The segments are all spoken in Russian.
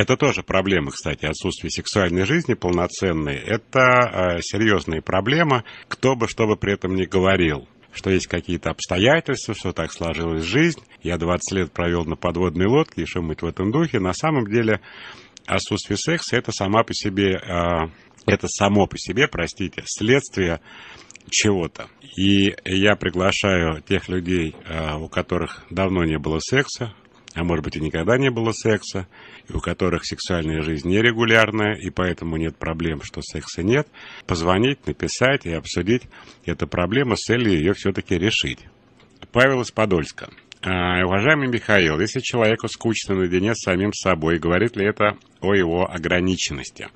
Это тоже проблема, кстати, отсутствие сексуальной жизни полноценной. Это э, серьезная проблема, кто бы что бы при этом ни говорил что есть какие-то обстоятельства, что так сложилась жизнь. Я 20 лет провел на подводной лодке и что-нибудь в этом духе. На самом деле отсутствие секса – это сама по себе, э, это само по себе, простите, следствие чего-то. И я приглашаю тех людей, э, у которых давно не было секса, а может быть и никогда не было секса, и у которых сексуальная жизнь нерегулярная, и поэтому нет проблем, что секса нет, позвонить, написать и обсудить эту проблему с целью ее все-таки решить. Павел из Подольска. А, уважаемый Михаил, если человеку скучно наедине с самим собой, говорит ли это о его ограниченности?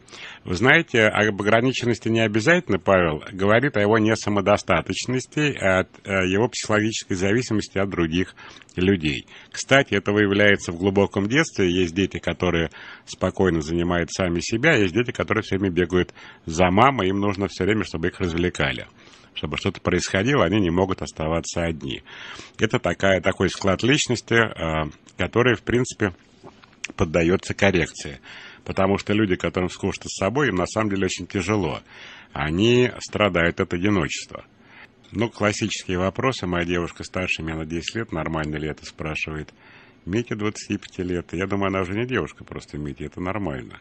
Вы знаете, об ограниченности не обязательно, Павел, говорит о его несамодостаточности, от его психологической зависимости от других людей. Кстати, этого выявляется в глубоком детстве. Есть дети, которые спокойно занимают сами себя, есть дети, которые все время бегают за мамой, им нужно все время, чтобы их развлекали чтобы что-то происходило, они не могут оставаться одни. Это такая, такой склад личности, э, который, в принципе, поддается коррекции. Потому что люди, которым скучно с собой, им на самом деле очень тяжело. Они страдают от одиночества. Ну, классические вопросы. Моя девушка старше меня на 10 лет. Нормально ли это, спрашивает. Мите 25 лет. Я думаю, она уже не девушка, просто Мите. Это нормально.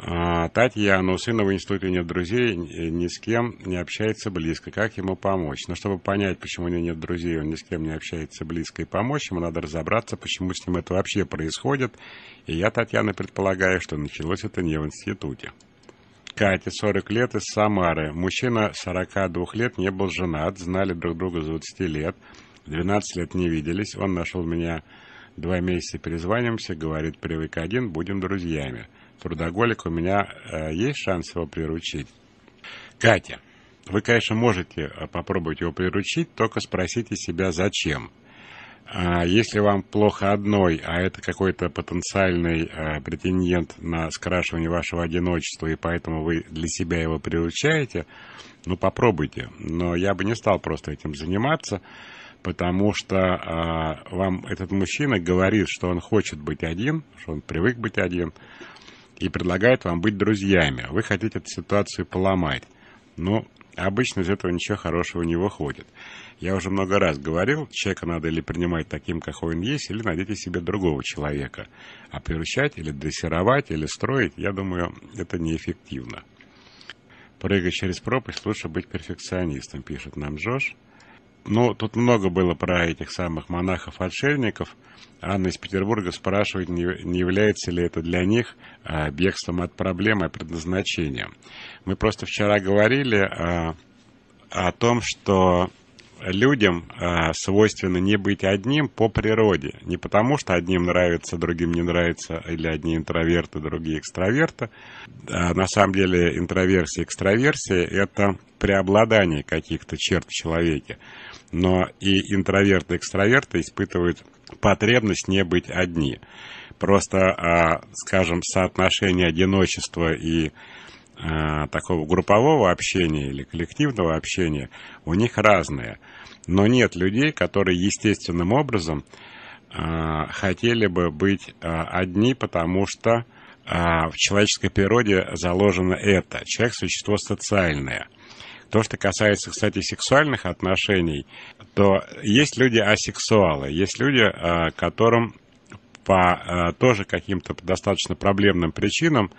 А, Татьяна, у сына в институте нет друзей, э, ни с кем не общается близко. Как ему помочь? Но ну, чтобы понять, почему у него нет друзей, он ни с кем не общается близко и помочь, ему надо разобраться, почему с ним это вообще происходит. И я, Татьяна, предполагаю, что началось это не в институте. Катя, 40 лет, из Самары. Мужчина 42 лет, не был женат, знали друг друга с 20 лет. 12 лет не виделись. Он нашел меня два месяца, перезваниваемся, говорит, привык один, будем друзьями трудоголик, у меня э, есть шанс его приручить. Катя, вы, конечно, можете э, попробовать его приручить, только спросите себя, зачем. А если вам плохо одной, а это какой-то потенциальный э, претендент на скрашивание вашего одиночества, и поэтому вы для себя его приручаете, ну попробуйте. Но я бы не стал просто этим заниматься, потому что э, вам этот мужчина говорит, что он хочет быть один, что он привык быть один, и предлагает вам быть друзьями. Вы хотите эту ситуацию поломать. Но обычно из этого ничего хорошего не выходит. Я уже много раз говорил, человека надо или принимать таким, какой он есть, или найдите себе другого человека. А приручать или дрессировать, или строить, я думаю, это неэффективно. Прыгать через пропасть, лучше быть перфекционистом, пишет нам Джош. Ну, тут много было про этих самых монахов-отшельников. Анна из Петербурга спрашивает, не, является ли это для них а, бегством от проблемы и а предназначения. Мы просто вчера говорили а, о том, что людям а, свойственно не быть одним по природе. Не потому, что одним нравится, другим не нравится, или одни интроверты, другие экстраверты. А, на самом деле интроверсия и экстраверсия – это преобладание каких-то черт в человеке но и интроверты, и экстраверты испытывают потребность не быть одни. Просто, а, скажем, соотношение одиночества и а, такого группового общения или коллективного общения у них разное Но нет людей, которые естественным образом а, хотели бы быть одни, потому что в человеческой природе заложено это. Человек – существо социальное – то, что касается, кстати, сексуальных отношений, то есть люди асексуалы, есть люди, э, которым по э, тоже каким-то достаточно проблемным причинам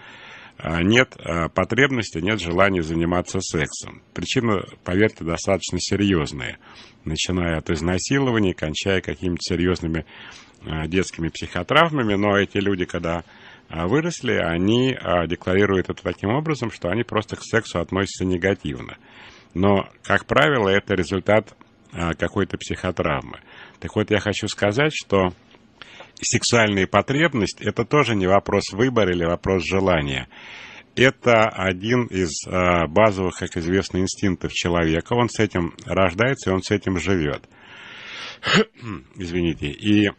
э, нет потребности, нет желания заниматься сексом. Причины, поверьте, достаточно серьезные, начиная от изнасилований, кончая какими-то серьезными детскими психотравмами, но эти люди, когда а выросли, они а, декларируют это таким образом, что они просто к сексу относятся негативно. Но, как правило, это результат а, какой-то психотравмы. Так вот, я хочу сказать, что сексуальные потребности – это тоже не вопрос выбора или вопрос желания. Это один из базовых, как известно, инстинктов человека. Он с этим рождается, и он с этим живет. Извините. И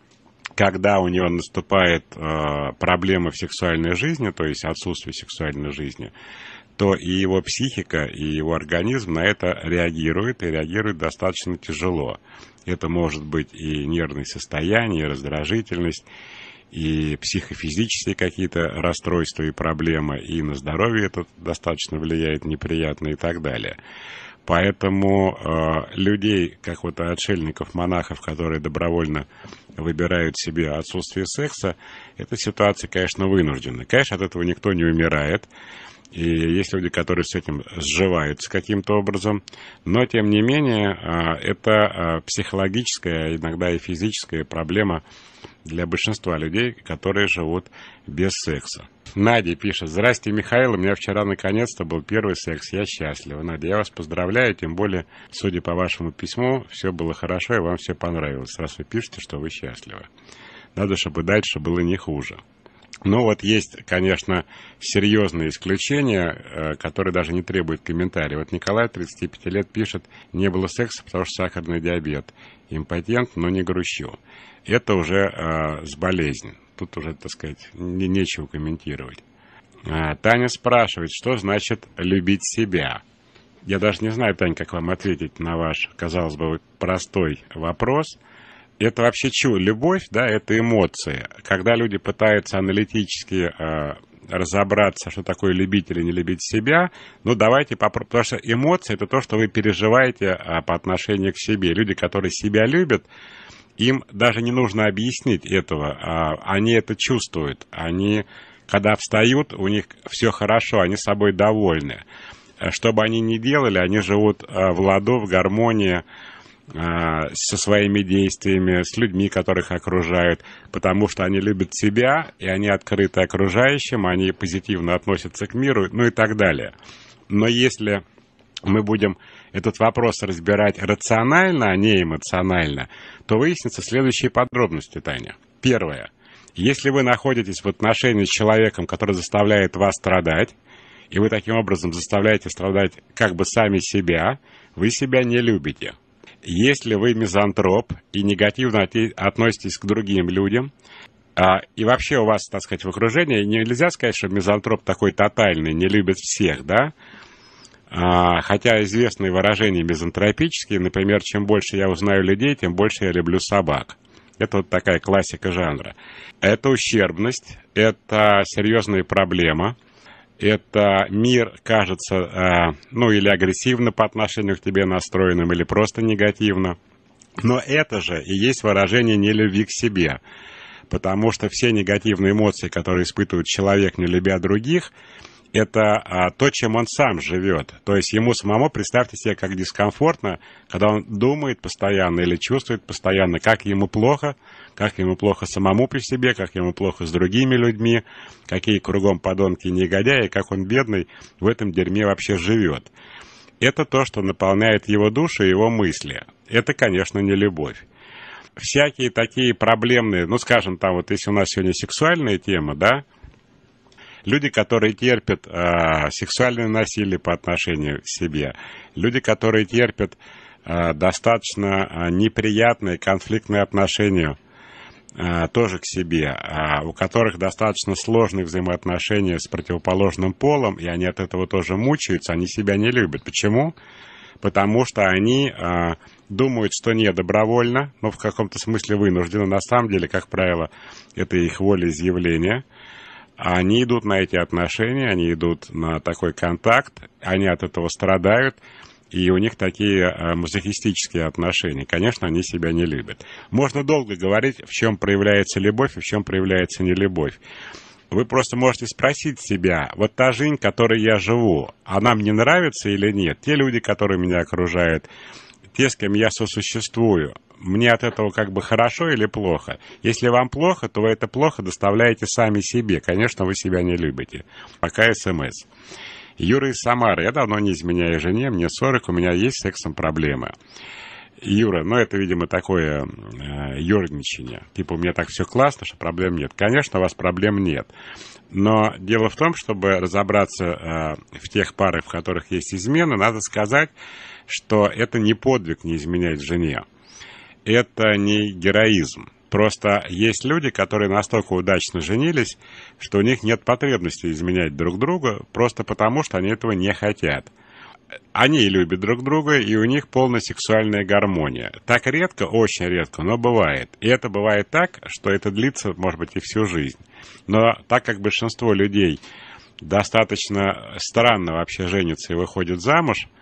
когда у него наступает э, проблема в сексуальной жизни, то есть отсутствие сексуальной жизни, то и его психика, и его организм на это реагирует, и реагирует достаточно тяжело. Это может быть и нервное состояние, и раздражительность, и психофизические какие-то расстройства и проблемы, и на здоровье это достаточно влияет неприятно и так далее. Поэтому э, людей, как вот отшельников, монахов, которые добровольно выбирают себе отсутствие секса, эта ситуация, конечно, вынуждена. Конечно, от этого никто не умирает. И есть люди, которые с этим сживаются каким-то образом. Но, тем не менее, э, это э, психологическая, иногда и физическая проблема для большинства людей, которые живут без секса. Надя пишет. Здрасте, Михаил. У меня вчера наконец-то был первый секс. Я счастлива. Надя, я вас поздравляю. Тем более, судя по вашему письму, все было хорошо и вам все понравилось. Раз вы пишете, что вы счастливы. Надо, чтобы дальше было не хуже. Но ну вот есть, конечно, серьезные исключения, э, которые даже не требуют комментариев. Вот Николай, 35 лет, пишет, не было секса, потому что сахарный диабет. Импотент, но не грущу. Это уже э, с болезнью тут уже, так сказать, не, нечего комментировать. А, Таня спрашивает, что значит любить себя? Я даже не знаю, Таня, как вам ответить на ваш, казалось бы, простой вопрос. Это вообще чего? Любовь, да, это эмоции. Когда люди пытаются аналитически э, разобраться, что такое любить или не любить себя, ну давайте попробуем, потому что эмоции это то, что вы переживаете э, по отношению к себе. Люди, которые себя любят, им даже не нужно объяснить этого, а они это чувствуют. Они, когда встают, у них все хорошо, они собой довольны. Э, что бы они ни делали, они живут э, в ладу, в гармонии э, со своими действиями, с людьми, которых окружают, потому что они любят себя, и они открыты окружающим, они позитивно относятся к миру, ну и так далее. Но если мы будем этот вопрос разбирать рационально, а не эмоционально, то выяснится следующие подробности, Таня. Первое. Если вы находитесь в отношении с человеком, который заставляет вас страдать, и вы таким образом заставляете страдать как бы сами себя, вы себя не любите. Если вы мизантроп и негативно относитесь к другим людям, а, и вообще у вас, так сказать, в окружении, нельзя сказать, что мизантроп такой тотальный, не любит всех, да? А, хотя известные выражения мизантропические, например, чем больше я узнаю людей, тем больше я люблю собак. Это вот такая классика жанра. Это ущербность, это серьезная проблема, это мир кажется, а, ну, или агрессивно по отношению к тебе настроенным, или просто негативно. Но это же и есть выражение не любви к себе, потому что все негативные эмоции, которые испытывает человек, не любя других – это а, то, чем он сам живет. То есть ему самому, представьте себе, как дискомфортно, когда он думает постоянно или чувствует постоянно, как ему плохо, как ему плохо самому при себе, как ему плохо с другими людьми, какие кругом подонки и негодяи, как он бедный в этом дерьме вообще живет. Это то, что наполняет его душу и его мысли. Это, конечно, не любовь всякие такие проблемные, ну, скажем, там вот если у нас сегодня сексуальная тема, да, люди, которые терпят э, сексуальное насилие по отношению к себе, люди, которые терпят э, достаточно а, неприятные конфликтные отношения э, тоже к себе, э, у которых достаточно сложные взаимоотношения с противоположным полом, и они от этого тоже мучаются, они себя не любят. Почему? Потому что они э, думают, что не добровольно, но в каком-то смысле вынуждены. На самом деле, как правило, это их волеизъявление – они идут на эти отношения, они идут на такой контакт, они от этого страдают, и у них такие э, мазохистические отношения. Конечно, они себя не любят. Можно долго говорить, в чем проявляется любовь и в чем проявляется нелюбовь. Вы просто можете спросить себя, вот та жизнь, которой я живу, она мне нравится или нет? Те люди, которые меня окружают, те, с кем я сосуществую, мне от этого как бы хорошо или плохо. Если вам плохо, то вы это плохо доставляете сами себе. Конечно, вы себя не любите. Пока СМС. Юра из Самары. Я давно не изменяю жене, мне 40, у меня есть с сексом проблемы. Юра, ну это, видимо, такое э, ерничание. Типа, у меня так все классно, что проблем нет. Конечно, у вас проблем нет. Но дело в том, чтобы разобраться э, в тех парах, в которых есть измена, надо сказать, что это не подвиг не изменять жене это не героизм. Просто есть люди, которые настолько удачно женились, что у них нет потребности изменять друг друга, просто потому, что они этого не хотят. Они любят друг друга, и у них полная сексуальная гармония. Так редко, очень редко, но бывает. И это бывает так, что это длится, может быть, и всю жизнь. Но так как большинство людей достаточно странно вообще женятся и выходят замуж –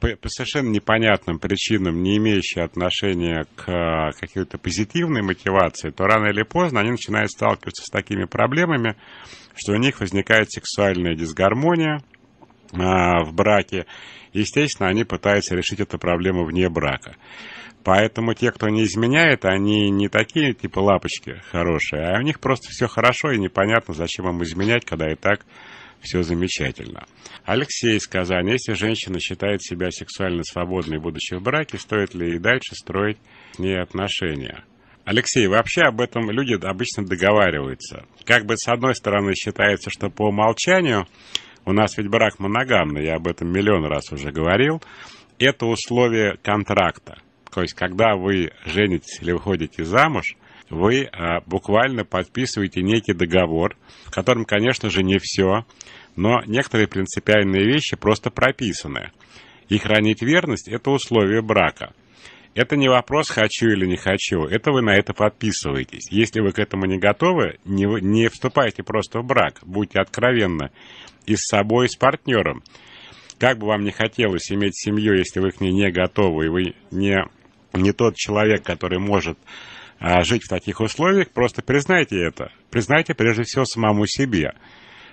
по, по совершенно непонятным причинам, не имеющие отношения к э, какой-то позитивной мотивации, то рано или поздно они начинают сталкиваться с такими проблемами, что у них возникает сексуальная дисгармония, э, в браке. Естественно, они пытаются решить эту проблему вне брака. Поэтому те, кто не изменяет, они не такие типа лапочки хорошие, а у них просто все хорошо и непонятно, зачем им изменять, когда и так все замечательно. Алексей из Казани. Если женщина считает себя сексуально свободной, будучи в браке, стоит ли и дальше строить с ней отношения? Алексей, вообще об этом люди обычно договариваются. Как бы с одной стороны считается, что по умолчанию, у нас ведь брак моногамный, я об этом миллион раз уже говорил, это условие контракта. То есть, когда вы женитесь или выходите замуж, вы а, буквально подписываете некий договор, в котором, конечно же, не все, но некоторые принципиальные вещи просто прописаны. И хранить верность – это условие брака. Это не вопрос «хочу» или «не хочу», это вы на это подписываетесь. Если вы к этому не готовы, не, не вступайте просто в брак, будьте откровенны и с собой, и с партнером. Как бы вам не хотелось иметь семью, если вы к ней не готовы, и вы не, не тот человек, который может а жить в таких условиях, просто признайте это. Признайте прежде всего самому себе.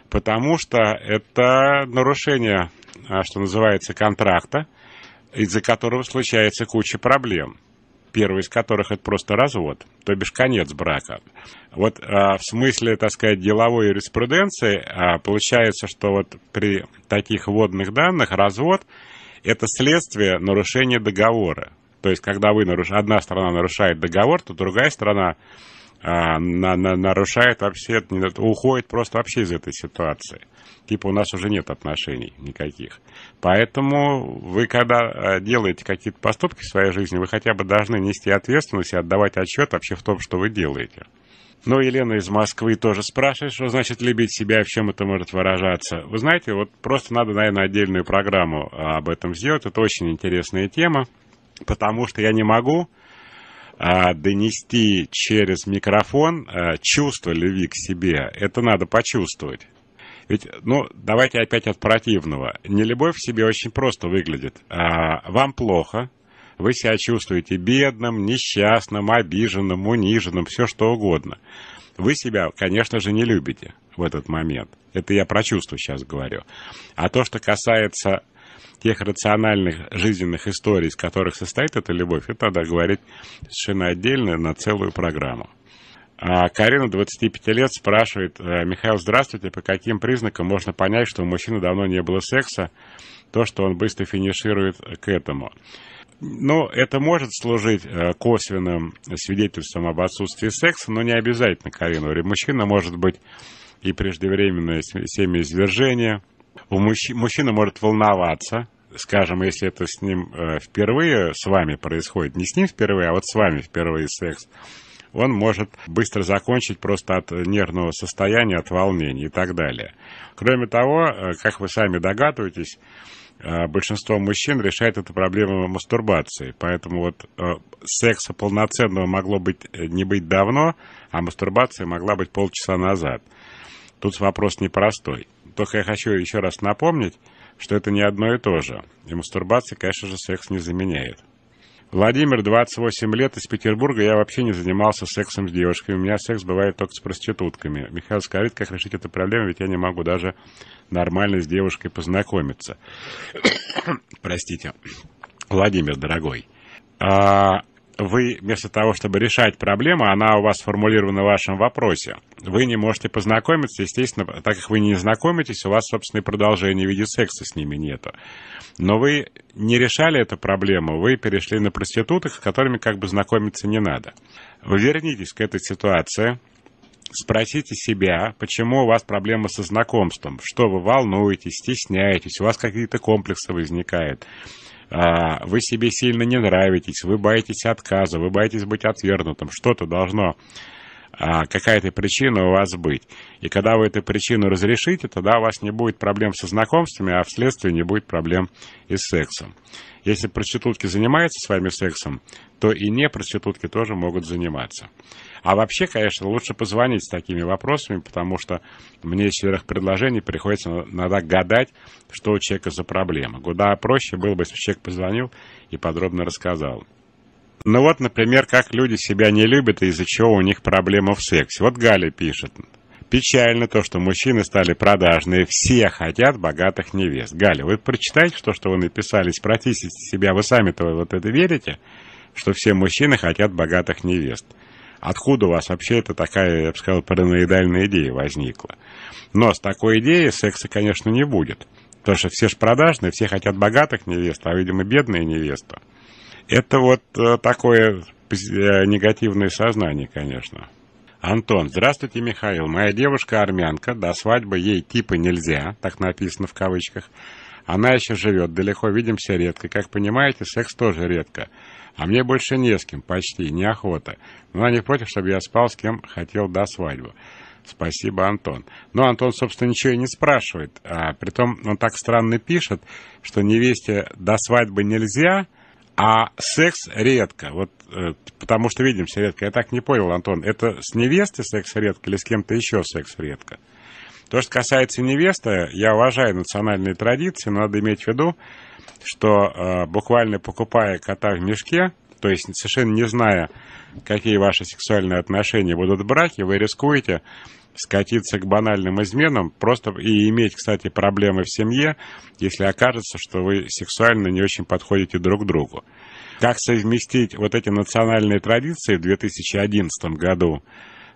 Потому что это нарушение, а, что называется, контракта, из-за которого случается куча проблем. Первый из которых это просто развод, то бишь конец брака. Вот а, в смысле, так сказать, деловой юриспруденции а, получается, что вот при таких водных данных развод это следствие нарушения договора. То есть, когда вы наруш... одна страна нарушает договор, то другая страна а, на, на, нарушает вообще, уходит просто вообще из этой ситуации. Типа у нас уже нет отношений никаких. Поэтому вы, когда а, делаете какие-то поступки в своей жизни, вы хотя бы должны нести ответственность и отдавать отчет вообще в том, что вы делаете. Но Елена из Москвы тоже спрашивает, что значит любить себя, в чем это может выражаться. Вы знаете, вот просто надо, наверное, отдельную программу а, об этом сделать. Это очень интересная тема потому что я не могу а, донести через микрофон а, чувство любви к себе. Это надо почувствовать. Ведь, ну, давайте опять от противного. Нелюбовь в себе очень просто выглядит. А, вам плохо, вы себя чувствуете бедным, несчастным, обиженным, униженным, все что угодно. Вы себя, конечно же, не любите в этот момент. Это я про чувства сейчас говорю. А то, что касается тех рациональных жизненных историй, из которых состоит эта любовь, это надо говорить совершенно отдельно на целую программу. А Карина, 25 лет, спрашивает, э, Михаил, здравствуйте, по каким признакам можно понять, что у мужчины давно не было секса, то, что он быстро финиширует к этому? Ну, это может служить э, косвенным свидетельством об отсутствии секса, но не обязательно, Карина. Мужчина может быть и преждевременное семяизвержение, у мужч... Мужчина может волноваться, скажем, если это с ним э, впервые, с вами происходит, не с ним впервые, а вот с вами впервые секс, он может быстро закончить просто от э, нервного состояния, от волнения и так далее. Кроме того, э, как вы сами догадываетесь, э, большинство мужчин решает эту проблему мастурбацией. Поэтому вот секса полноценного могло быть не быть давно, а мастурбация могла быть полчаса назад. Тут вопрос непростой. Только я хочу еще раз напомнить, что это не одно и то же, и мастурбация, конечно же, секс не заменяет. Владимир, 28 лет, из Петербурга, я вообще не занимался сексом с девушками, у меня секс бывает только с проститутками. Михаил скажет, как решить эту проблему, ведь я не могу даже нормально с девушкой познакомиться. Простите. Владимир, дорогой, а, вы вместо того, чтобы решать проблему, она у вас формулирована в вашем вопросе. Вы не можете познакомиться, естественно, так как вы не знакомитесь, у вас, собственно, и продолжения в виде секса с ними нету. Но вы не решали эту проблему, вы перешли на проституток, с которыми как бы знакомиться не надо. Вы вернитесь к этой ситуации, спросите себя, почему у вас проблема со знакомством, что вы волнуетесь, стесняетесь, у вас какие-то комплексы возникают. А, вы себе сильно не нравитесь, вы боитесь отказа, вы боитесь быть отвергнутым, что-то должно а, какая-то причина у вас быть. И когда вы эту причину разрешите, тогда у вас не будет проблем со знакомствами, а вследствие не будет проблем и с сексом. Если проститутки занимаются с вами сексом, то и не проститутки тоже могут заниматься. А вообще, конечно, лучше позвонить с такими вопросами, потому что мне из сверх предложений приходится надо гадать, что у человека за проблема. Куда проще было бы, если человек позвонил и подробно рассказал. Ну вот, например, как люди себя не любят и из-за чего у них проблема в сексе. Вот Галя пишет. Печально то, что мужчины стали продажные. Все хотят богатых невест. Галя, вы прочитайте то, что вы написали, спросите себя, вы сами-то вот это верите, что все мужчины хотят богатых невест. Откуда у вас вообще эта такая, я бы сказал, параноидальная идея возникла? Но с такой идеей секса, конечно, не будет. Потому что все же продажные, все хотят богатых невест, а, видимо, бедные невеста. Это вот э, такое э, негативное сознание, конечно. Антон, здравствуйте, Михаил. Моя девушка армянка, до свадьбы ей типа нельзя, так написано в кавычках. Она еще живет далеко, видимся редко. Как понимаете, секс тоже редко. А мне больше не с кем, почти, неохота. Но она не против, чтобы я спал с кем хотел до свадьбы. Спасибо, Антон. Но Антон, собственно, ничего и не спрашивает. А, притом он так странно пишет, что невесте до свадьбы нельзя, а секс редко. Вот э, потому что видимся редко. Я так не понял, Антон, это с невестой секс редко или с кем-то еще секс редко? То, что касается невесты, я уважаю национальные традиции, но надо иметь в виду, что э, буквально покупая кота в мешке, то есть совершенно не зная, какие ваши сексуальные отношения будут в браке, вы рискуете скатиться к банальным изменам, просто и иметь, кстати, проблемы в семье, если окажется, что вы сексуально не очень подходите друг другу. Как совместить вот эти национальные традиции в 2011 году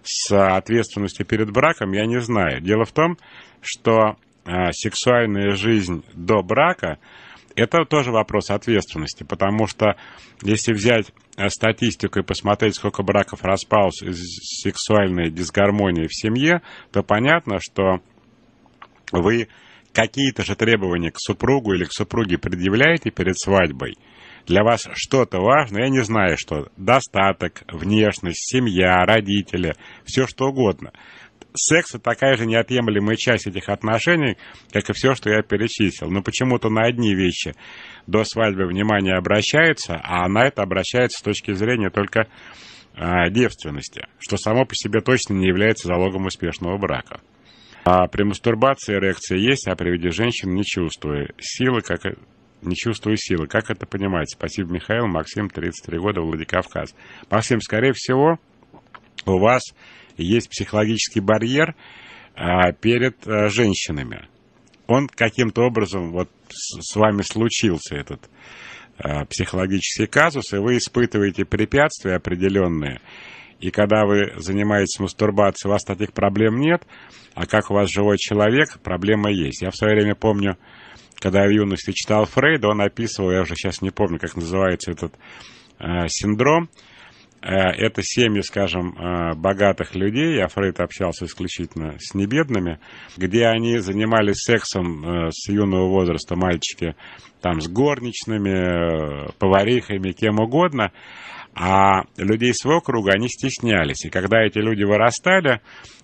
с ответственностью перед браком, я не знаю. Дело в том, что э, сексуальная жизнь до брака – это тоже вопрос ответственности, потому что если взять э, статистику и посмотреть, сколько браков распалось из сексуальной дисгармонии в семье, то понятно, что вы какие-то же требования к супругу или к супруге предъявляете перед свадьбой. Для вас что-то важно, я не знаю что. Достаток, внешность, семья, родители, все что угодно – секс — такая же неотъемлемая часть этих отношений, как и все, что я перечислил. Но почему-то на одни вещи до свадьбы внимание обращается, а на это обращается с точки зрения только э, девственности, что само по себе точно не является залогом успешного брака. А при мастурбации эрекция есть, а при виде женщин не чувствую. Силы, как не чувствую силы. Как это понимать? Спасибо, Михаил. Максим, 33 года, Владикавказ. Максим, скорее всего, у вас есть психологический барьер а, перед а, женщинами. Он каким-то образом вот с вами случился этот а, психологический казус, и вы испытываете препятствия определенные. И когда вы занимаетесь мастурбацией, у вас таких проблем нет, а как у вас живой человек, проблема есть. Я в свое время помню, когда я в юности читал Фрейда, он описывал, я уже сейчас не помню, как называется этот э, синдром, Э, это семьи, скажем, э, богатых людей, я Фрейд общался исключительно с небедными, где они занимались сексом э, с юного возраста мальчики, там с горничными, поварихами, кем угодно, а людей своего круга они стеснялись. И когда эти люди вырастали,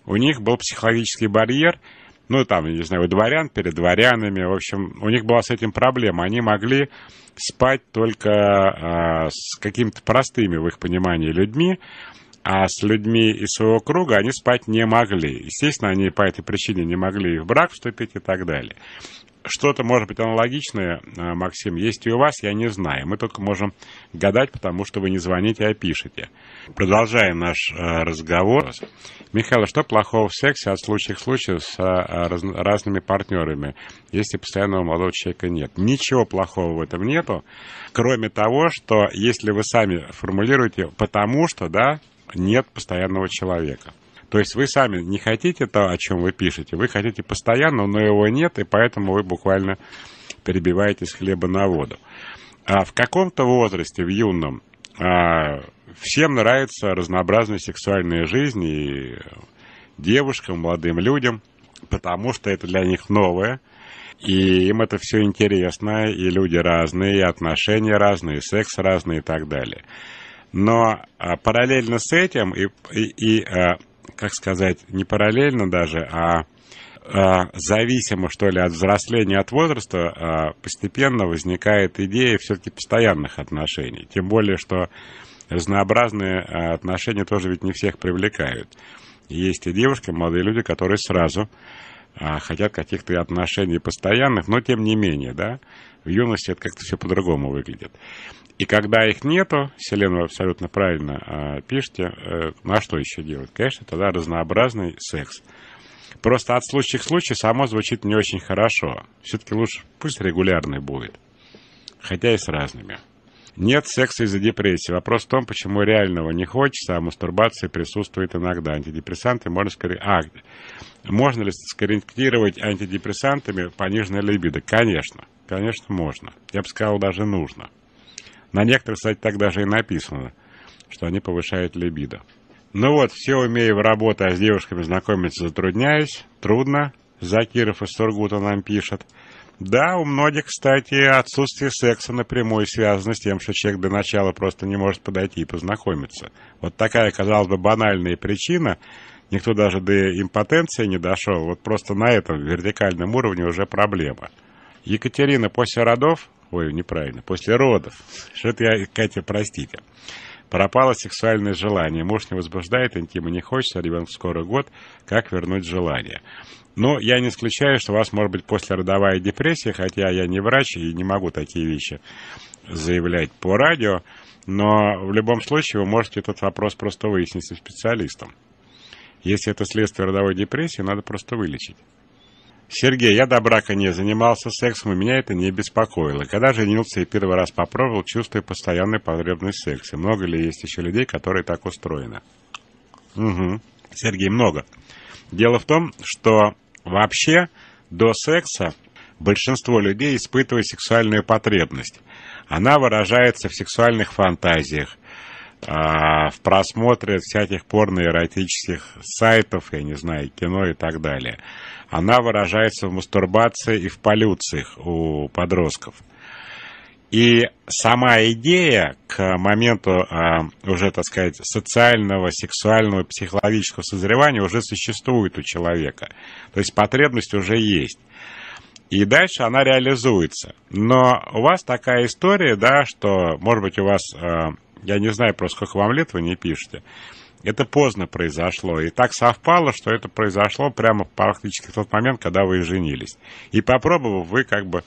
у них был психологический барьер – ну, там, я не знаю, у дворян перед дворянами. В общем, у них была с этим проблема. Они могли спать только э, с какими-то простыми, в их понимании, людьми, а с людьми из своего круга они спать не могли. Естественно, они по этой причине не могли и в брак вступить и так далее что-то, может быть, аналогичное, э, Максим, есть и у вас, я не знаю. Мы только можем гадать, потому что вы не звоните, а пишете. Продолжая наш э, разговор, Михаил, а что плохого в сексе от случая к случаю с э, раз, разными партнерами, если постоянного молодого человека нет? Ничего плохого в этом нету, кроме того, что если вы сами формулируете «потому что», да, нет постоянного человека. То есть вы сами не хотите то, о чем вы пишете, вы хотите постоянно, но его нет, и поэтому вы буквально перебиваетесь хлеба на воду. А в каком-то возрасте, в юном, а, всем нравится разнообразная сексуальная жизнь и девушкам, молодым людям, потому что это для них новое, и им это все интересно, и люди разные, и отношения разные, и секс разный и так далее. Но а, параллельно с этим и, и, и а, как сказать, не параллельно даже, а, а зависимо, что ли, от взросления, от возраста, а, постепенно возникает идея все-таки постоянных отношений. Тем более, что разнообразные а, отношения тоже ведь не всех привлекают. Есть и девушки, молодые люди, которые сразу хотят каких-то отношений постоянных, но тем не менее, да, в юности это как-то все по-другому выглядит. И когда их нету, Селена, абсолютно правильно э, пишете, э, на что еще делать? Конечно, тогда разнообразный секс. Просто от случая к случаю само звучит не очень хорошо. Все-таки лучше пусть регулярный будет. Хотя и с разными. Нет секса из-за депрессии. Вопрос в том, почему реального не хочется, а мастурбация присутствует иногда. Антидепрессанты можно скорее... А, можно ли скорректировать антидепрессантами пониженное либидо? Конечно. Конечно, можно. Я бы сказал, даже нужно. На некоторых, кстати, так даже и написано, что они повышают либидо. Ну вот, все умею работы, а с девушками знакомиться затрудняюсь. Трудно. Закиров из Сургута нам пишет. Да, у многих, кстати, отсутствие секса напрямую связано с тем, что человек до начала просто не может подойти и познакомиться. Вот такая, казалось бы, банальная причина. Никто даже до импотенции не дошел. Вот просто на этом вертикальном уровне уже проблема. Екатерина после родов Ой, неправильно. После родов. Что-то я, Катя, простите. Пропало сексуальное желание. Муж не возбуждает, интима не хочется, а ребенку скоро год. Как вернуть желание? Но ну, я не исключаю, что у вас может быть послеродовая депрессия, хотя я не врач и не могу такие вещи заявлять по радио. Но в любом случае вы можете этот вопрос просто выяснить со специалистом. Если это следствие родовой депрессии, надо просто вылечить. Сергей, я до брака не занимался сексом, и меня это не беспокоило. Когда женился и первый раз попробовал, чувствую постоянную потребность в сексе. Много ли есть еще людей, которые так устроены? Угу. Сергей, много. Дело в том, что вообще до секса большинство людей испытывает сексуальную потребность. Она выражается в сексуальных фантазиях, а, в просмотре всяких порно-эротических сайтов, я не знаю, кино и так далее она выражается в мастурбации и в полюциях у подростков. И сама идея к моменту э, уже, так сказать, социального, сексуального, психологического созревания уже существует у человека. То есть потребность уже есть. И дальше она реализуется. Но у вас такая история, да, что, может быть, у вас, э, я не знаю просто, сколько вам лет, вы не пишете, это поздно произошло, и так совпало, что это произошло прямо практически в тот момент, когда вы и женились. И попробовав, вы как бы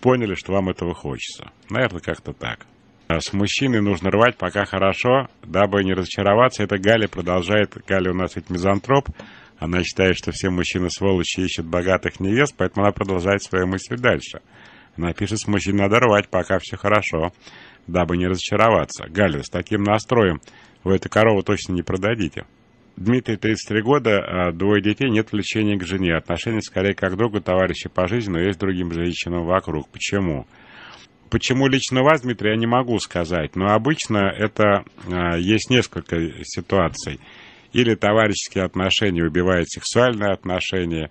поняли, что вам этого хочется. Наверное, как-то так. А с мужчиной нужно рвать, пока хорошо, дабы не разочароваться. Это Галя продолжает. Галя у нас ведь мизантроп. Она считает, что все мужчины сволочи ищут богатых невест, поэтому она продолжает свою мысль дальше. Она пишет, с мужчин надо рвать, пока все хорошо, дабы не разочароваться. Галя, с таким настроем вы эту корову точно не продадите. Дмитрий, 33 года, а, двое детей, нет влечения к жене. Отношения скорее как другу, товарищи по жизни, но есть другим женщинам вокруг. Почему? Почему лично вас, Дмитрий, я не могу сказать, но обычно это а, есть несколько ситуаций. Или товарищеские отношения убивают сексуальные отношения,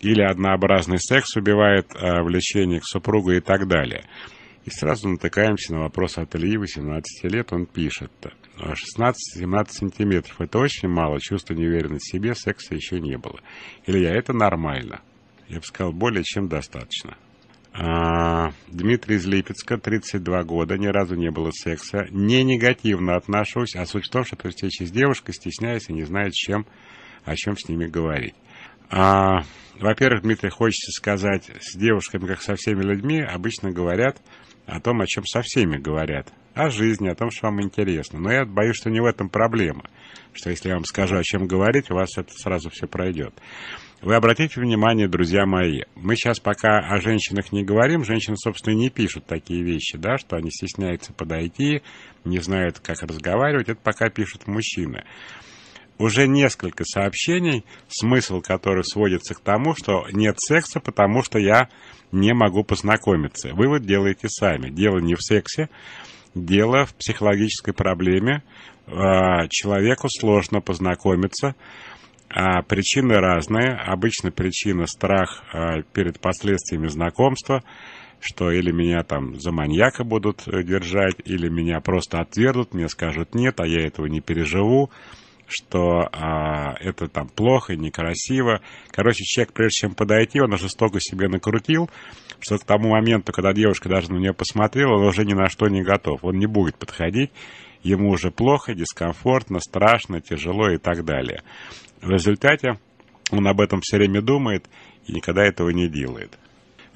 или однообразный секс убивает а, влечение к супругу и так далее. И сразу натыкаемся на вопрос от Ильи, 18 лет, он пишет. 16-17 сантиметров. Это очень мало. Чувство неуверенности в себе, секса еще не было. Илья, это нормально. Я бы сказал, более чем достаточно. А, Дмитрий из Липецка, 32 года, ни разу не было секса. Не негативно отношусь, а суть в том, что при встрече с девушкой стесняюсь и не знаю, чем, о чем с ними говорить. А, во-первых, Дмитрий, хочется сказать, с девушками, как со всеми людьми, обычно говорят о том, о чем со всеми говорят, о жизни, о том, что вам интересно. Но я боюсь, что не в этом проблема, что если я вам скажу, о чем говорить, у вас это сразу все пройдет. Вы обратите внимание, друзья мои, мы сейчас пока о женщинах не говорим, женщины, собственно, не пишут такие вещи, да, что они стесняются подойти, не знают, как разговаривать, это пока пишут мужчины уже несколько сообщений, смысл которых сводится к тому, что нет секса, потому что я не могу познакомиться. Вывод делаете сами. Дело не в сексе, дело в психологической проблеме. А, человеку сложно познакомиться, а причины разные. Обычно причина страх а, перед последствиями знакомства, что или меня там за маньяка будут э, держать, или меня просто отвергнут, мне скажут нет, а я этого не переживу что а, это там плохо, некрасиво. Короче, человек, прежде чем подойти, он жестоко себе накрутил, что к тому моменту, когда девушка даже на нее посмотрела, он уже ни на что не готов. Он не будет подходить, ему уже плохо, дискомфортно, страшно, тяжело и так далее. В результате он об этом все время думает и никогда этого не делает.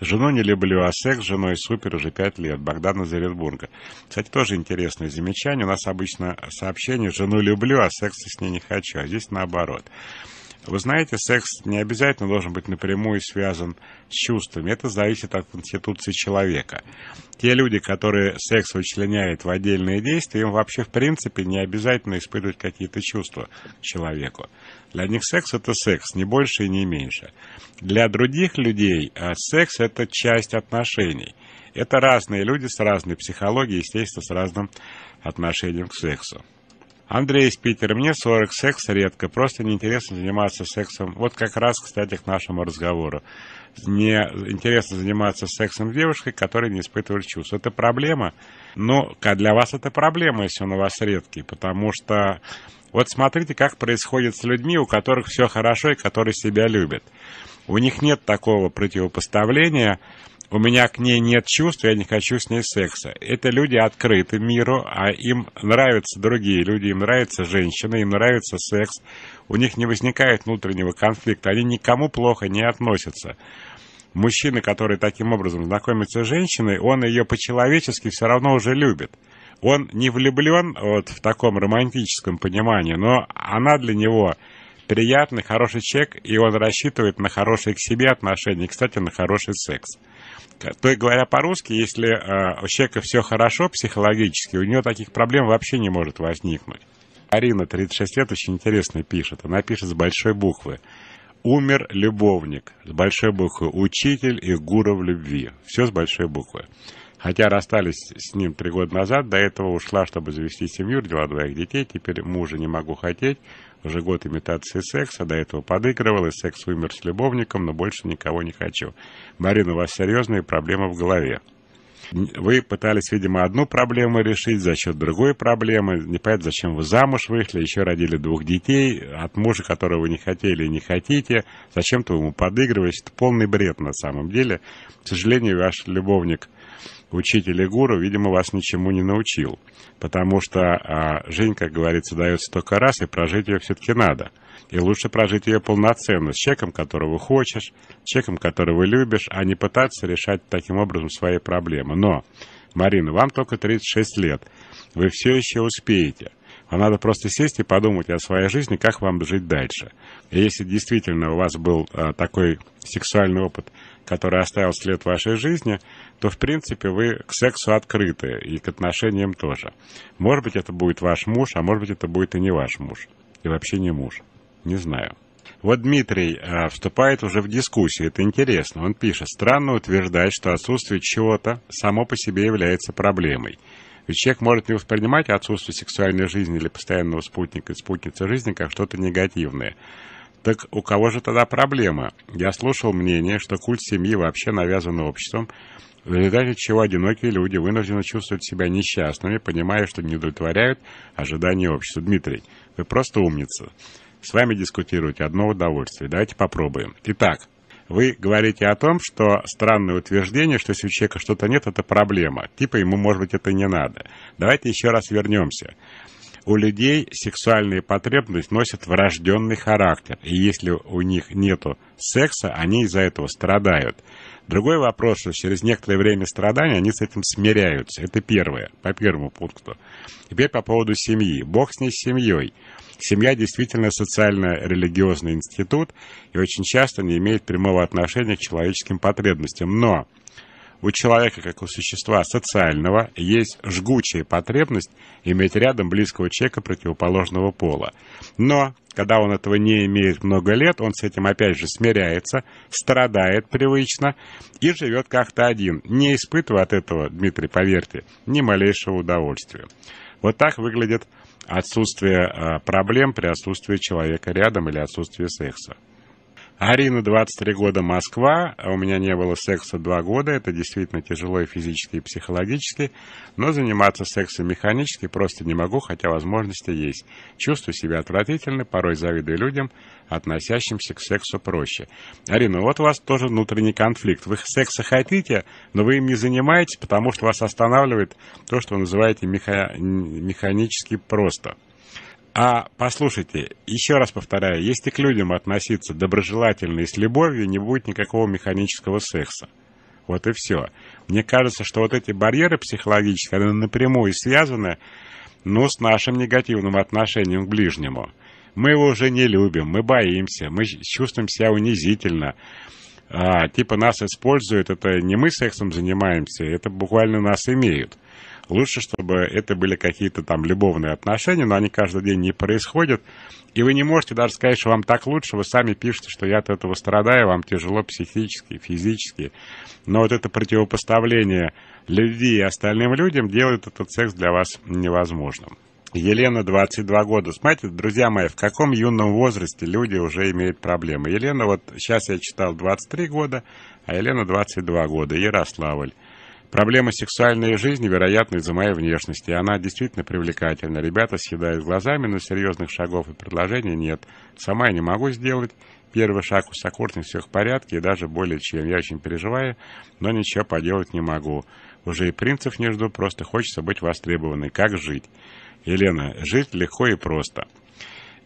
Жену не люблю, а секс с женой супер уже пять лет. Богдан из Оренбурга. Кстати, тоже интересное замечание. У нас обычно сообщение «жену люблю, а секса с ней не хочу», а здесь наоборот. Вы знаете, секс не обязательно должен быть напрямую связан с чувствами. Это зависит от конституции человека. Те люди, которые секс вычленяют в отдельные действия, им вообще в принципе не обязательно испытывать какие-то чувства человеку. Для них секс – это секс, не больше и не меньше. Для других людей э, секс – это часть отношений. Это разные люди с разной психологией, естественно, с разным отношением к сексу. Андрей из Питера, мне 40, секс редко, просто неинтересно заниматься сексом. Вот как раз, кстати, к нашему разговору. Мне интересно заниматься сексом с девушкой, которая не испытывает чувств. Это проблема? Ну, для вас это проблема, если он у вас редкий, потому что вот смотрите, как происходит с людьми, у которых все хорошо и которые себя любят. У них нет такого противопоставления, у меня к ней нет чувств, я не хочу с ней секса. Это люди открыты миру, а им нравятся другие люди, им нравятся женщины, им нравится секс. У них не возникает внутреннего конфликта, они никому плохо не относятся. Мужчина, который таким образом знакомится с женщиной, он ее по-человечески все равно уже любит. Он не влюблен вот в таком романтическом понимании, но она для него приятный, хороший человек, и он рассчитывает на хорошие к себе отношение, кстати, на хороший секс. То есть говоря по-русски, если э, у человека все хорошо психологически, у него таких проблем вообще не может возникнуть. Арина, 36 лет, очень интересно пишет. Она пишет с большой буквы. «Умер любовник» с большой буквы. «Учитель и гуру в любви». Все с большой буквы. Хотя расстались с ним три года назад, до этого ушла, чтобы завести семью, родила двоих детей, теперь мужа не могу хотеть, уже год имитации секса, до этого подыгрывал, и секс умер с любовником, но больше никого не хочу. Марина, у вас серьезные проблемы в голове. Вы пытались, видимо, одну проблему решить за счет другой проблемы. Не понятно, зачем вы замуж вышли, еще родили двух детей от мужа, которого вы не хотели и не хотите. Зачем-то вы ему подыгрываете. Это полный бред на самом деле. К сожалению, ваш любовник учитель и видимо, вас ничему не научил. Потому что а, жизнь, как говорится, дается только раз, и прожить ее все-таки надо. И лучше прожить ее полноценно, с человеком, которого хочешь, человеком, которого любишь, а не пытаться решать таким образом свои проблемы. Но, Марина, вам только 36 лет. Вы все еще успеете. Вам надо просто сесть и подумать о своей жизни, как вам жить дальше. И если действительно у вас был а, такой сексуальный опыт, который оставил след в вашей жизни, то, в принципе, вы к сексу открыты и к отношениям тоже. Может быть, это будет ваш муж, а может быть, это будет и не ваш муж. И вообще не муж. Не знаю. Вот Дмитрий э, вступает уже в дискуссию, это интересно. Он пишет, странно утверждать, что отсутствие чего-то само по себе является проблемой. Ведь человек может не воспринимать отсутствие сексуальной жизни или постоянного спутника и спутницы жизни как что-то негативное. Так у кого же тогда проблема? Я слушал мнение, что культ семьи вообще навязан обществом, в результате чего одинокие люди вынуждены чувствовать себя несчастными, понимая, что не удовлетворяют ожидания общества. Дмитрий, вы просто умница. С вами дискутируйте одно удовольствие. Давайте попробуем. Итак, вы говорите о том, что странное утверждение, что если у человека что-то нет, это проблема. Типа ему, может быть, это не надо. Давайте еще раз вернемся. У людей сексуальные потребности носят врожденный характер, и если у них нету секса, они из-за этого страдают. Другой вопрос, что через некоторое время страдания они с этим смиряются. Это первое, по первому пункту. Теперь по поводу семьи. Бог с ней семьей. Семья действительно социально-религиозный институт и очень часто не имеет прямого отношения к человеческим потребностям. Но у человека, как у существа социального, есть жгучая потребность иметь рядом близкого человека противоположного пола. Но, когда он этого не имеет много лет, он с этим опять же смиряется, страдает привычно и живет как-то один, не испытывая от этого, Дмитрий, поверьте, ни малейшего удовольствия. Вот так выглядит отсутствие а, проблем при отсутствии человека рядом или отсутствии секса. Арина, 23 года, Москва. А у меня не было секса два года. Это действительно тяжело и физически, и психологически. Но заниматься сексом механически просто не могу, хотя возможности есть. Чувствую себя отвратительно, порой завидую людям, относящимся к сексу проще. Арина, вот у вас тоже внутренний конфликт. Вы секса хотите, но вы им не занимаетесь, потому что вас останавливает то, что вы называете меха... механически просто. А послушайте, еще раз повторяю, если к людям относиться доброжелательно и с любовью, не будет никакого механического секса. Вот и все. Мне кажется, что вот эти барьеры психологические, они напрямую связаны ну, с нашим негативным отношением к ближнему. Мы его уже не любим, мы боимся, мы чувствуем себя унизительно. А, типа нас используют, это не мы сексом занимаемся, это буквально нас имеют. Лучше, чтобы это были какие-то там любовные отношения, но они каждый день не происходят. И вы не можете даже сказать, что вам так лучше, вы сами пишете, что я от этого страдаю, вам тяжело психически, физически. Но вот это противопоставление любви и остальным людям делает этот секс для вас невозможным. Елена, 22 года. Смотрите, друзья мои, в каком юном возрасте люди уже имеют проблемы. Елена, вот сейчас я читал 23 года, а Елена 22 года, Ярославль. Проблема сексуальной жизни, вероятно, из-за моей внешности. Она действительно привлекательна. Ребята съедают глазами, но серьезных шагов и предложений нет. Сама я не могу сделать. Первый шаг у Сокуртни все в порядке, и даже более чем. Я очень переживаю, но ничего поделать не могу. Уже и принцев не жду, просто хочется быть востребованной. Как жить? Елена, жить легко и просто.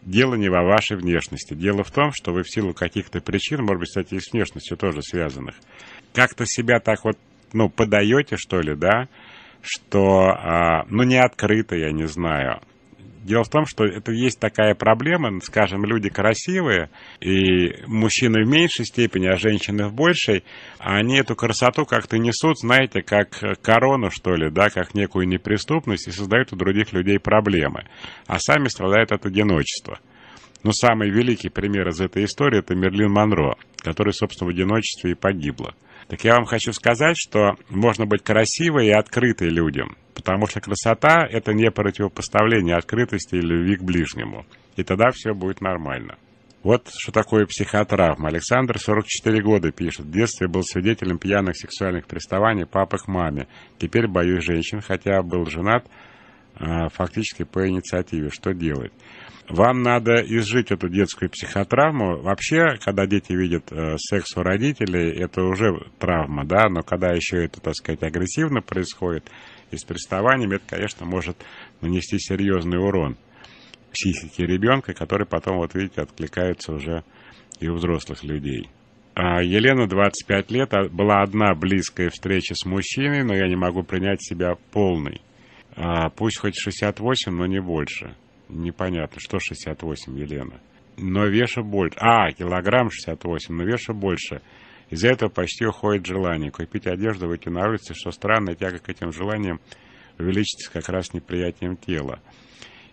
Дело не во вашей внешности. Дело в том, что вы в силу каких-то причин, может быть, кстати, и с внешностью тоже связанных, как-то себя так вот ну, подаете, что ли, да, что, а, ну, не открыто, я не знаю. Дело в том, что это есть такая проблема, скажем, люди красивые, и мужчины в меньшей степени, а женщины в большей, они эту красоту как-то несут, знаете, как корону, что ли, да, как некую неприступность, и создают у других людей проблемы, а сами страдают от одиночества. Но ну, самый великий пример из этой истории – это Мерлин Монро, который, собственно, в одиночестве и погибла. Так я вам хочу сказать, что можно быть красивой и открытой людям, потому что красота – это не противопоставление открытости и любви к ближнему. И тогда все будет нормально. Вот что такое психотравма. Александр, 44 года, пишет. В детстве был свидетелем пьяных сексуальных приставаний папы к маме. Теперь боюсь женщин, хотя был женат э, фактически по инициативе. Что делать? Вам надо изжить эту детскую психотравму. Вообще, когда дети видят э, секс у родителей, это уже травма, да, но когда еще это, так сказать, агрессивно происходит и с приставанием, это, конечно, может нанести серьезный урон психике ребенка, который потом, вот видите, откликается уже и у взрослых людей. А Елена, 25 лет, а, была одна близкая встреча с мужчиной, но я не могу принять себя полной. А пусть хоть 68, но не больше непонятно, что 68, Елена. Но веша больше. А, килограмм 68, но веша больше. Из-за этого почти уходит желание купить одежду, выйти на улицу, что странно, тяга к этим желаниям увеличится как раз неприятием тела.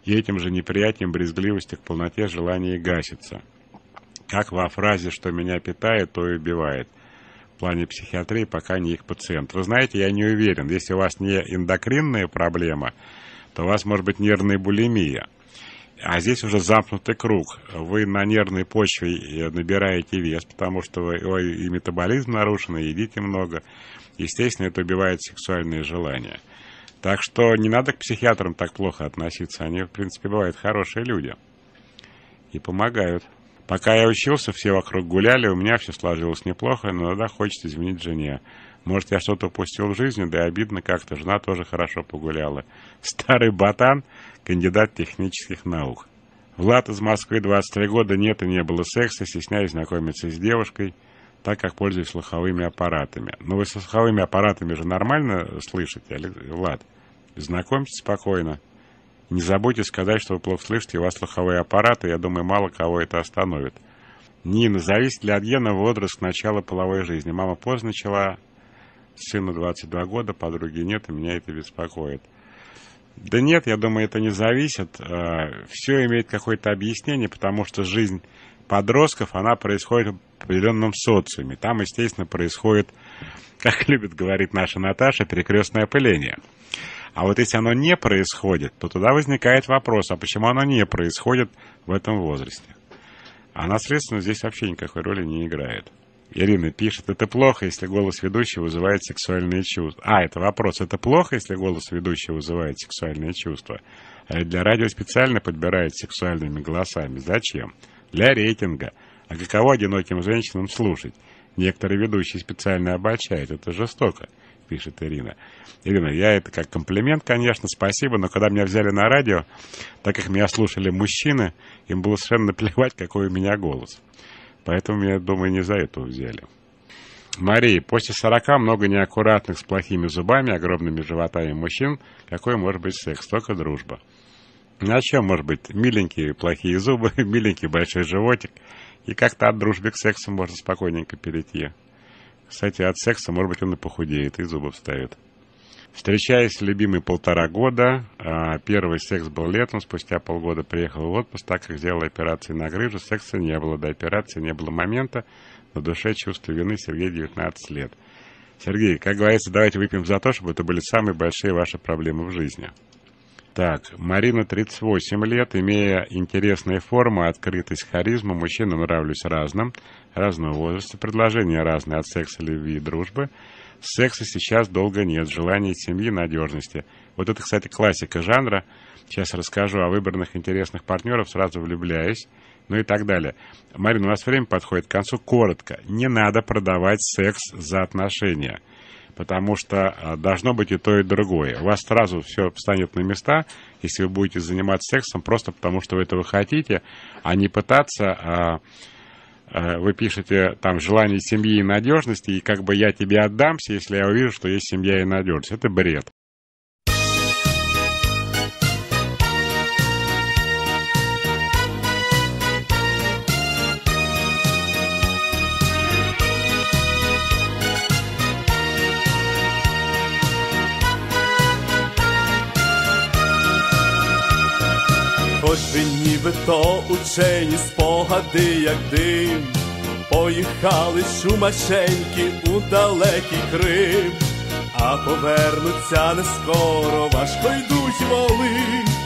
И этим же неприятием брезгливости к полноте желание гасится. Как во фразе «что меня питает, то и убивает». В плане психиатрии пока не их пациент. Вы знаете, я не уверен, если у вас не эндокринная проблема, то у вас может быть нервная булимия. А здесь уже замкнутый круг. Вы на нервной почве набираете вес, потому что вы, ой, и метаболизм нарушен, и едите много. Естественно, это убивает сексуальные желания. Так что не надо к психиатрам так плохо относиться. Они, в принципе, бывают хорошие люди. И помогают. Пока я учился, все вокруг гуляли, у меня все сложилось неплохо, но иногда хочется изменить жене. Может, я что-то упустил в жизни, да и обидно как-то, жена тоже хорошо погуляла. Старый ботан, кандидат технических наук. Влад из Москвы, 23 года, нет и не было секса, стесняюсь знакомиться с девушкой, так как пользуюсь слуховыми аппаратами. Но ну, вы со слуховыми аппаратами же нормально слышите, Влад? Знакомьтесь спокойно. Не забудьте сказать, что вы плохо слышите, у вас слуховые аппараты, я думаю, мало кого это остановит. Нина, зависит ли от гена возраст начала половой жизни? Мама поздно начала, сыну 22 года, подруги нет, и меня это беспокоит. Да нет, я думаю, это не зависит. Э, Все имеет какое-то объяснение, потому что жизнь подростков, она происходит в определенном социуме. Там, естественно, происходит, как любит говорить наша Наташа, перекрестное опыление. А вот если оно не происходит, то тогда возникает вопрос, а почему оно не происходит в этом возрасте? А наследственность здесь вообще никакой роли не играет. Ирина пишет, это плохо, если голос ведущего вызывает сексуальные чувства. А, это вопрос, это плохо, если голос ведущего вызывает сексуальные чувства? А ведь для радио специально подбирают сексуальными голосами. Зачем? Для рейтинга. А каково одиноким женщинам слушать? Некоторые ведущие специально обольщают, это жестоко пишет Ирина. Ирина, я это как комплимент, конечно, спасибо, но когда меня взяли на радио, так как меня слушали мужчины, им было совершенно наплевать, какой у меня голос. Поэтому я думаю, не за это взяли. Мария, после 40 много неаккуратных с плохими зубами, огромными животами мужчин. Какой может быть секс? Только дружба. А чем может быть? Миленькие плохие зубы, миленький большой животик. И как-то от дружбы к сексу можно спокойненько перейти. Кстати, от секса, может быть, он и похудеет, и зубы вставит. Встречаясь с любимой полтора года, а, первый секс был летом, спустя полгода приехал в отпуск, так как сделал операции на грыжу, секса не было, до операции не было момента, на душе чувство вины, Сергей 19 лет. Сергей, как говорится, давайте выпьем за то, чтобы это были самые большие ваши проблемы в жизни. Так, Марина 38 лет, имея интересные формы, открытость, харизму, мужчинам нравлюсь разным, разного возраста, предложения разные от секса, любви и дружбы. Секса сейчас долго нет, желания семьи, надежности. Вот это, кстати, классика жанра. Сейчас расскажу о выбранных интересных партнеров, сразу влюбляюсь, ну и так далее. Марина, у нас время подходит к концу. Коротко, не надо продавать секс за отношения – потому что а, должно быть и то, и другое. У вас сразу все встанет на места, если вы будете заниматься сексом просто потому, что вы этого хотите, а не пытаться... А, а, вы пишете там желание семьи и надежности, и как бы я тебе отдамся, если я увижу, что есть семья и надежность. Это бред. Тож він нібито учені спогади, як дим, поїхали шумаченьки у далекий Крим, а повернуться не скоро, важко йдуть воли.